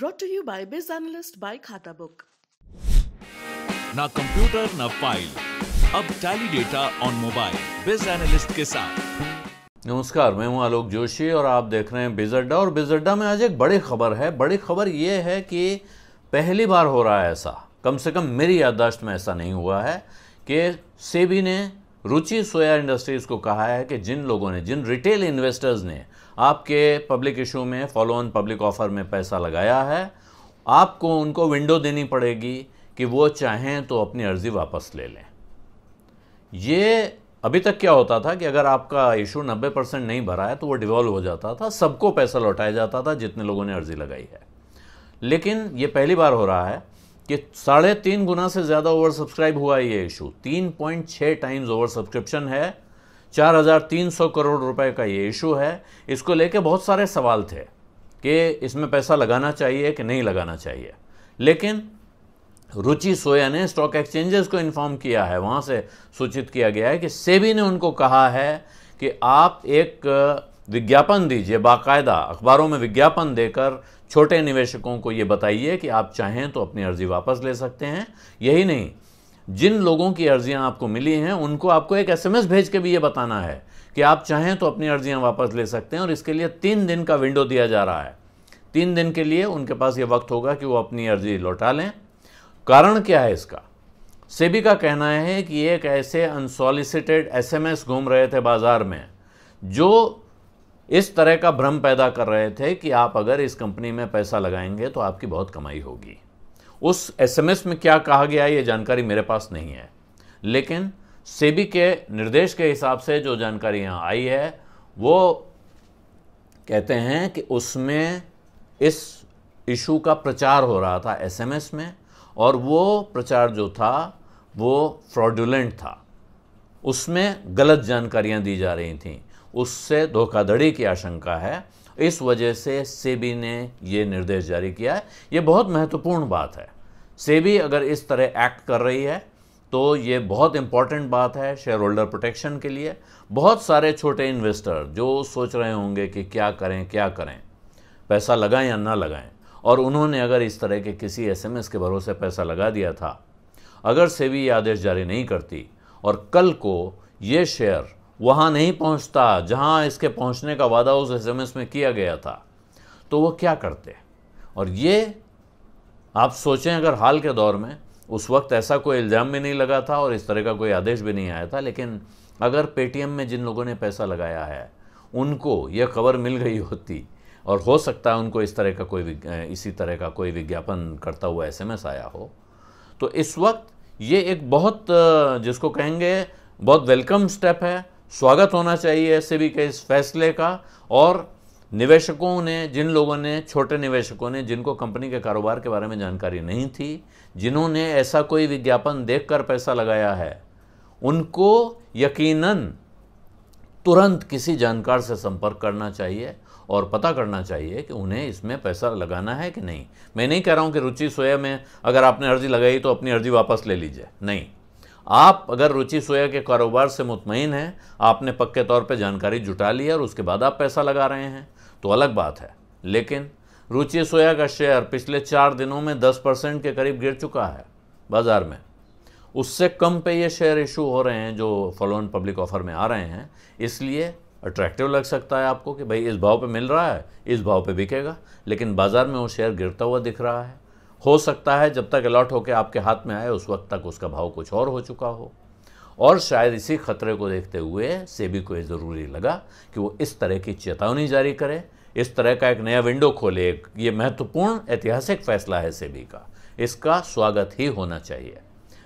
brought to you by biz analyst by khata book na computer na file ab tally data on mobile biz analyst ke saath नमस्कार मैं हूं आलोक जोशी और आप देख रहे हैं बिजड्डा और बिजड्डा में आज एक बड़ी खबर है बड़ी खबर यह है कि पहली बार हो रहा है ऐसा कम से कम मेरी याददाश्त में ऐसा नहीं हुआ है कि सेबी ने रुचि सोया इंडस्ट्रीज़ को कहा है कि जिन लोगों ने जिन रिटेल इन्वेस्टर्स ने आपके पब्लिक इशू में फॉलो ऑन पब्लिक ऑफ़र में पैसा लगाया है आपको उनको विंडो देनी पड़ेगी कि वो चाहें तो अपनी अर्ज़ी वापस ले लें ये अभी तक क्या होता था कि अगर आपका इशू 90 परसेंट नहीं भरा है तो वो डिवॉल्व हो जाता था सबको पैसा लौटाया जाता था जितने लोगों ने अर्ज़ी लगाई है लेकिन ये पहली बार हो रहा है कि साढ़े तीन गुना से ज़्यादा ओवर सब्सक्राइब हुआ है ये इशू तीन पॉइंट छः टाइम्स ओवर सब्सक्रिप्शन है 4,300 करोड़ रुपए का ये इशू है इसको लेके बहुत सारे सवाल थे कि इसमें पैसा लगाना चाहिए कि नहीं लगाना चाहिए लेकिन रुचि सोया ने स्टॉक एक्सचेंजेस को इन्फॉर्म किया है वहाँ से सूचित किया गया है कि सेबी ने उनको कहा है कि आप एक विज्ञापन दीजिए बाकायदा अखबारों में विज्ञापन देकर छोटे निवेशकों को ये बताइए कि आप चाहें तो अपनी अर्जी वापस ले सकते हैं यही नहीं जिन लोगों की अर्जियां आपको मिली हैं उनको आपको एक एसएमएस भेज के भी ये बताना है कि आप चाहें तो अपनी अर्जियां वापस ले सकते हैं और इसके लिए तीन दिन का विंडो दिया जा रहा है तीन दिन के लिए उनके पास ये वक्त होगा कि वो अपनी अर्जी लौटा लें कारण क्या है इसका सेबी का कहना है कि एक ऐसे अनसॉलिसिटेड एसएमएस घूम रहे थे बाज़ार में जो इस तरह का भ्रम पैदा कर रहे थे कि आप अगर इस कंपनी में पैसा लगाएंगे तो आपकी बहुत कमाई होगी उस एसएमएस में क्या कहा गया ये जानकारी मेरे पास नहीं है लेकिन सेबी के निर्देश के हिसाब से जो जानकारी यहाँ आई है वो कहते हैं कि उसमें इस इशू का प्रचार हो रहा था एसएमएस में और वो प्रचार जो था वो फ्रॉडुलेंट था उसमें गलत जानकारियाँ दी जा रही थीं उससे धोखाधड़ी की आशंका है इस वजह से सेबी ने ये निर्देश जारी किया है ये बहुत महत्वपूर्ण बात है सेबी अगर इस तरह एक्ट कर रही है तो ये बहुत इम्पॉर्टेंट बात है शेयर होल्डर प्रोटेक्शन के लिए बहुत सारे छोटे इन्वेस्टर जो सोच रहे होंगे कि क्या करें क्या करें पैसा लगाएं या ना लगाएं और उन्होंने अगर इस तरह के किसी एसएमएस के भरोसे पैसा लगा दिया था अगर सेबी ये आदेश जारी नहीं करती और कल को ये शेयर वहाँ नहीं पहुँचता जहाँ इसके पहुँचने का वादा उस एस में किया गया था तो वो क्या करते और ये आप सोचें अगर हाल के दौर में उस वक्त ऐसा कोई इल्ज़ाम भी नहीं लगा था और इस तरह का कोई आदेश भी नहीं आया था लेकिन अगर पेटीएम में जिन लोगों ने पैसा लगाया है उनको यह खबर मिल गई होती और हो सकता है उनको इस तरह का कोई इसी तरह का कोई विज्ञापन करता हुआ एसएमएस आया हो तो इस वक्त ये एक बहुत जिसको कहेंगे बहुत वेलकम स्टेप है स्वागत होना चाहिए ऐसे भी के इस फैसले का और निवेशकों ने जिन लोगों ने छोटे निवेशकों ने जिनको कंपनी के कारोबार के बारे में जानकारी नहीं थी जिन्होंने ऐसा कोई विज्ञापन देखकर पैसा लगाया है उनको यकीनन तुरंत किसी जानकार से संपर्क करना चाहिए और पता करना चाहिए कि उन्हें इसमें पैसा लगाना है कि नहीं मैं नहीं कह रहा हूँ कि रुचि सोया में अगर आपने अर्जी लगाई तो अपनी अर्जी वापस ले लीजिए नहीं आप अगर रुचि सोया के कारोबार से मुतमिन हैं आपने पक्के तौर पे जानकारी जुटा ली है और उसके बाद आप पैसा लगा रहे हैं तो अलग बात है लेकिन रुचि सोया का शेयर पिछले चार दिनों में दस परसेंट के करीब गिर चुका है बाज़ार में उससे कम पे ये शेयर इशू हो रहे हैं जो फॉलोन पब्लिक ऑफर में आ रहे हैं इसलिए अट्रैक्टिव लग सकता है आपको कि भाई इस भाव पर मिल रहा है इस भाव पर बिकेगा लेकिन बाज़ार में वो शेयर गिरता हुआ दिख रहा है हो सकता है जब तक अलॉट होकर आपके हाथ में आए उस वक्त तक उसका भाव कुछ और हो चुका हो और शायद इसी खतरे को देखते हुए सेबी को ये ज़रूरी लगा कि वो इस तरह की चेतावनी जारी करे इस तरह का एक नया विंडो खोले ये महत्वपूर्ण ऐतिहासिक फैसला है सेबी का इसका स्वागत ही होना चाहिए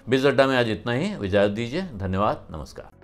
बिज अड्डा में आज इतना ही इजाज़त दीजिए धन्यवाद नमस्कार